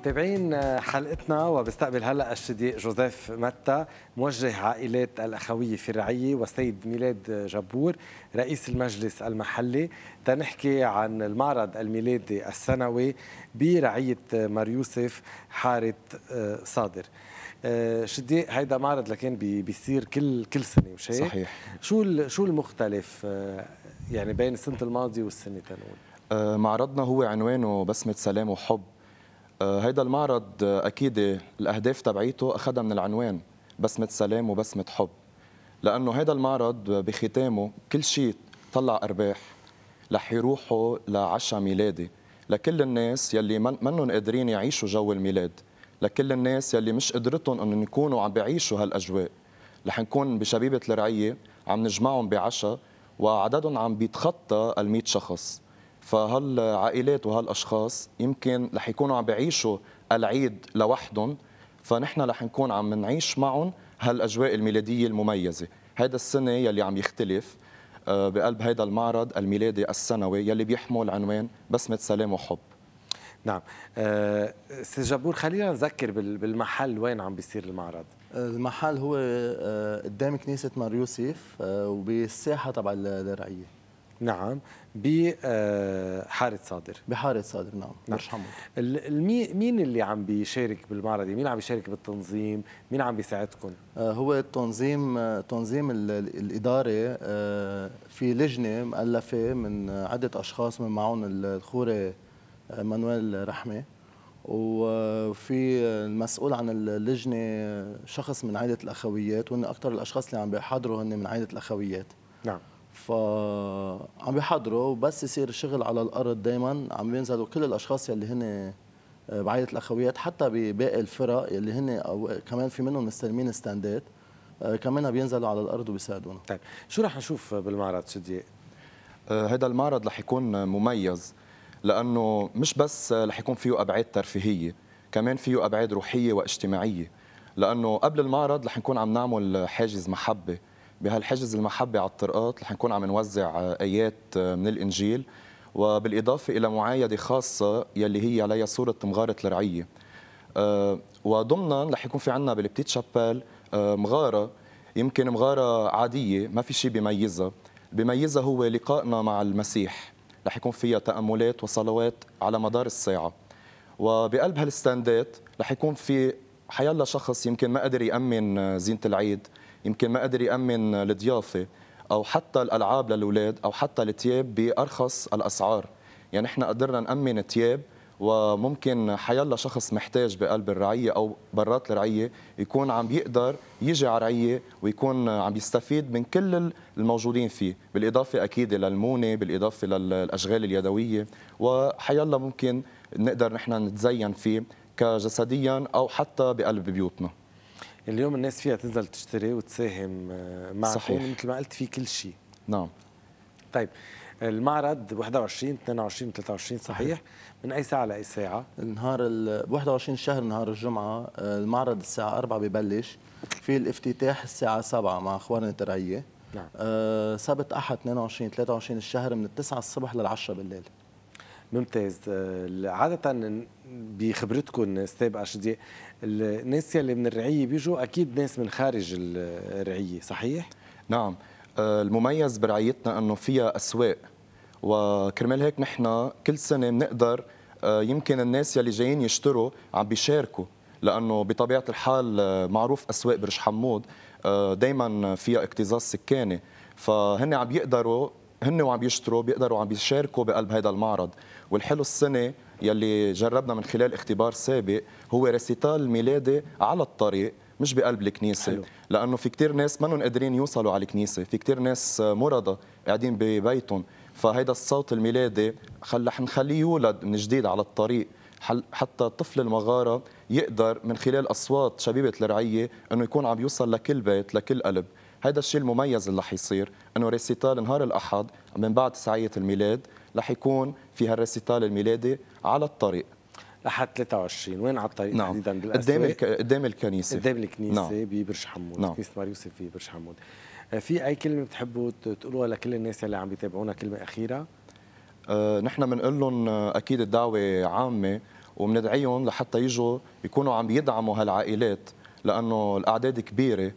متابعين حلقتنا وبستقبل هلا الشديق جوزيف متى موجه عائلات الاخويه في الرعيه والسيد ميلاد جبور رئيس المجلس المحلي تنحكي عن المعرض الميلادي السنوي برعيه مار يوسف حاره آه، صادر آه، شديق هيدا معرض لكان بيصير كل كل سنه مش هيك؟ صحيح شو شو المختلف آه، يعني بين السنه الماضيه والسنه تنقول؟ معرضنا هو عنوانه بسمه سلام وحب آه، هيدا المعرض آه، اكيد الاهداف تبعيته اخذها من العنوان بسمه سلام وبسمه حب لانه هيدا المعرض بختامه كل شيء طلع ارباح رح يروحوا لعشاء ميلادي لكل الناس يلي منن قادرين يعيشوا جو الميلاد لكل الناس يلي مش قدرتهم انهم يكونوا عم بيعيشوا هالاجواء رح نكون بشبيبه الرعيه عم نجمعهم بعشاء وعددهم عم بيتخطى ال شخص فهالعائلات وهالاشخاص يمكن رح يكونوا عم بيعيشوا العيد لوحدهم فنحن رح نكون عم نعيش معهم هالاجواء الميلاديه المميزه هذا السنه يلي عم يختلف آه، بقلب هذا المعرض الميلادي السنوي يلي بيحمل عنوان بسمه سلام وحب نعم آه، استاذ جابور خلينا نذكر بالمحل وين عم بيصير المعرض آه، المحل هو قدام كنيسه مار يوسف وبالساحه تبع الدرعيه نعم بحارة آه، صادر بحارة صادر نعم, نعم. مين اللي عم بيشارك بالمعرض يعني مين عم بيشارك بالتنظيم مين عم بيساعدكم آه، هو التنظيم آه، تنظيم الإداري في لجنة مؤلفة من عدة أشخاص من معهم الخوري مانويل رحمة وفي المسؤول عن اللجنة شخص من عائلة الأخويات وان أكثر الأشخاص اللي عم بيحضروا هن من عائلة الأخويات نعم فعم بيحضروا وبس يصير شغل على الارض دائما عم بينزلوا كل الاشخاص يلي هن آه، بعائله الاخويات حتى بباقي الفرق يلي هن أو كمان في منهم مستلمين ستاندات آه، كمان بينزلوا على الارض وبيساعدونا طيب شو رح نشوف بالمعرض صديق؟ آه، هذا المعرض رح يكون مميز لانه مش بس رح يكون فيه ابعاد ترفيهيه كمان فيه ابعاد روحيه واجتماعيه لانه قبل المعرض رح نكون عم نعمل حاجز محبه بهالحجز المحبة على الطرقات رح نكون عم نوزع آيات من الإنجيل وبالإضافة إلى معايدة خاصة يلي هي عليها صورة مغارة الرعية آه، وضمنا رح يكون في عنا بالبتيت شابال آه، مغارة يمكن مغارة عادية ما في شيء بيميزها بيميزها هو لقائنا مع المسيح رح يكون فيها تأملات وصلوات على مدار الساعة وبقلب هالستاندات رح يكون في حيالله شخص يمكن ما قدر يأمن آه، زينة العيد يمكن ما قدر يامن الضيافه او حتى الالعاب للاولاد او حتى الثياب بارخص الاسعار يعني احنا قدرنا نامن تياب وممكن حيلا شخص محتاج بقلب الرعية أو برات الرعية يكون عم بيقدر يجي على رعية ويكون عم يستفيد من كل الموجودين فيه بالإضافة أكيد للمونة بالإضافة للأشغال اليدوية وحيلا ممكن نقدر نحن نتزين فيه كجسديا أو حتى بقلب بيوتنا اليوم الناس فيها تنزل تشتري وتساهم آه، مع صحيح مثل ما قلت في كل شيء نعم طيب المعرض 21 22 23 صحيح من اي ساعه لاي ساعه نهار ال 21 شهر نهار الجمعه آه، المعرض الساعه 4 ببلش في الافتتاح الساعه 7 مع اخواننا الترعيه نعم آه، سبت احد 22 23 الشهر من 9 الصبح لل 10 بالليل ممتاز آه، عادة بخبرتكم السابقة أشدي الناس يلي من الرعية بيجوا أكيد ناس من خارج الرعية صحيح؟ نعم آه، المميز برعيتنا أنه فيها أسواق وكرمال هيك نحن كل سنة بنقدر آه، يمكن الناس يلي جايين يشتروا عم بيشاركوا لأنه بطبيعة الحال معروف أسواق برج حمود دايما فيها اكتظاظ سكاني فهن عم بيقدروا هن وعم يشتروا بيقدروا عم بيشاركوا بقلب هذا المعرض والحلو السنه يلي جربنا من خلال اختبار سابق هو ريسيتال ميلادي على الطريق مش بقلب الكنيسة حلو. لأنه في كتير ناس منهم قادرين يوصلوا على الكنيسة في كتير ناس مرضى قاعدين ببيتهم فهيدا الصوت الميلادي خل حنخليه يولد من جديد على الطريق حتى طفل المغارة يقدر من خلال أصوات شبيبة الرعية أنه يكون عم يوصل لكل بيت لكل قلب هذا الشيء المميز اللي رح يصير انه ريسيتال نهار الاحد من بعد سعيه الميلاد رح يكون في هالريسيتال الميلادي على الطريق لحد 23 وين على الطريق نعم. تحديدا بالاسواق قدام قدام الكنيسه قدام الكنيسه نعم. ببرج حمود نعم. كنيسه مار في برج حمود آه، في اي كلمه بتحبوا تقولوها لكل الناس اللي عم يتابعونا كلمه اخيره أه نحن بنقول لهم آه، اكيد الدعوه عامه وبندعيهم لحتى يجوا يكونوا عم يدعموا هالعائلات لانه الاعداد كبيره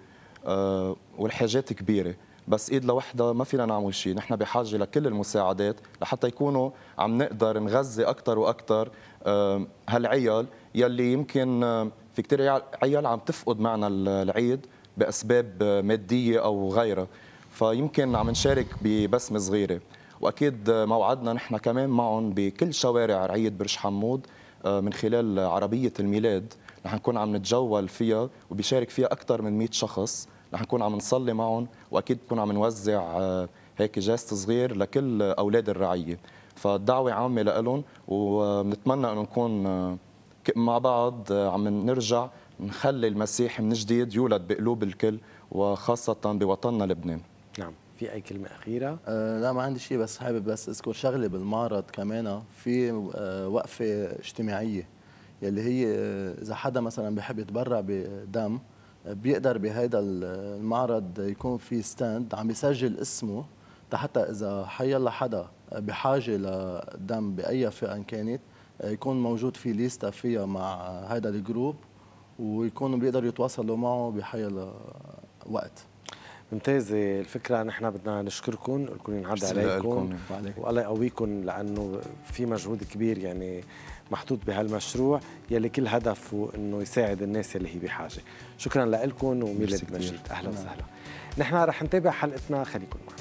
آه، والحاجات كبيره بس ايد لوحدة ما فينا نعمل شيء، نحن بحاجه لكل المساعدات لحتى يكونوا عم نقدر نغذي اكثر واكثر آه، هالعيال يلي يمكن آه، في كثير عيال عم تفقد معنا العيد باسباب ماديه او غيرها، فيمكن عم نشارك ببسمه صغيره، واكيد موعدنا نحن كمان معهم بكل شوارع عيد برج حمود آه، من خلال عربية الميلاد رح نكون عم نتجول فيها وبيشارك فيها أكثر من 100 شخص رح نكون عم نصلي معهم وأكيد بكون عم نوزع آه، هيك جاست صغير لكل أولاد الرعية فالدعوة عامة لهم ونتمنى أن نكون آه، مع بعض عم نرجع نخلي المسيح من جديد يولد بقلوب الكل وخاصة بوطننا لبنان نعم في اي كلمه اخيره أه لا ما عندي شيء بس حابب بس اذكر شغله بالمعرض كمان آه، في أه وقفه اجتماعيه يلي هي أه، اذا حدا مثلا بحب يتبرع بدم أه، بيقدر بهذا المعرض يكون في ستاند عم يسجل اسمه حتى اذا حي الله حدا بحاجه لدم باي فئه ان كانت يكون موجود في ليستا فيها مع هذا الجروب ويكونوا بيقدروا يتواصلوا معه الله وقت ممتازة الفكرة نحن بدنا نشكركم لكم ينعاد عليكم والله يقويكم لأنه في مجهود كبير يعني محطوط بهالمشروع يلي كل هدفه انه يساعد الناس اللي هي بحاجه شكرا لكم وميلاد مجيد اهلا نعم. وسهلا نحن رح نتابع حلقتنا خليكم معنا